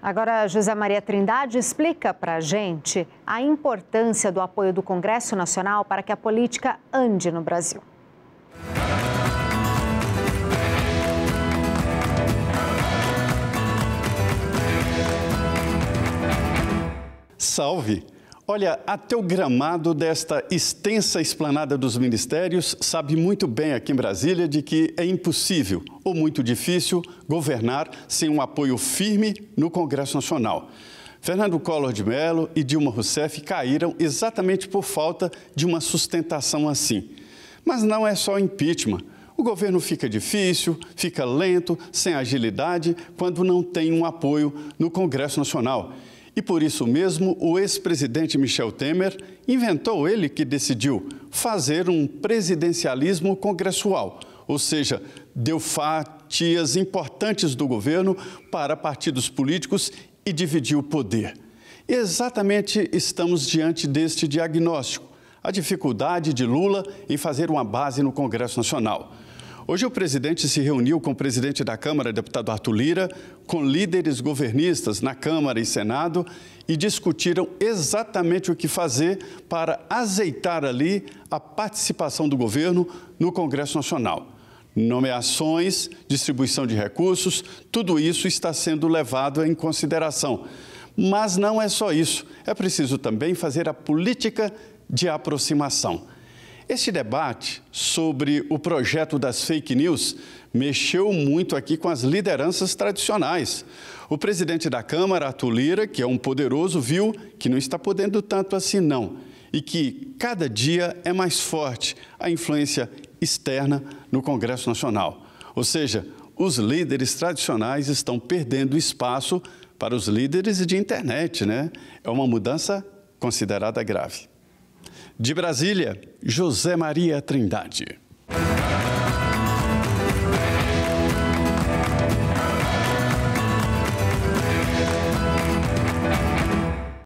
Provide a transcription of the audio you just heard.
Agora, José Maria Trindade explica para a gente a importância do apoio do Congresso Nacional para que a política ande no Brasil. Salve! Olha, até o gramado desta extensa esplanada dos ministérios sabe muito bem aqui em Brasília de que é impossível ou muito difícil governar sem um apoio firme no Congresso Nacional. Fernando Collor de Mello e Dilma Rousseff caíram exatamente por falta de uma sustentação assim. Mas não é só impeachment. O governo fica difícil, fica lento, sem agilidade, quando não tem um apoio no Congresso Nacional. E por isso mesmo, o ex-presidente Michel Temer inventou ele que decidiu fazer um presidencialismo congressual, ou seja, deu fatias importantes do governo para partidos políticos e dividiu o poder. Exatamente estamos diante deste diagnóstico: a dificuldade de Lula em fazer uma base no Congresso Nacional. Hoje o presidente se reuniu com o presidente da Câmara, deputado Arthur Lira, com líderes governistas na Câmara e Senado e discutiram exatamente o que fazer para azeitar ali a participação do governo no Congresso Nacional. Nomeações, distribuição de recursos, tudo isso está sendo levado em consideração. Mas não é só isso, é preciso também fazer a política de aproximação. Este debate sobre o projeto das fake news mexeu muito aqui com as lideranças tradicionais. O presidente da Câmara, Atulira, que é um poderoso, viu que não está podendo tanto assim não e que cada dia é mais forte a influência externa no Congresso Nacional. Ou seja, os líderes tradicionais estão perdendo espaço para os líderes de internet, né? É uma mudança considerada grave. De Brasília, José Maria Trindade.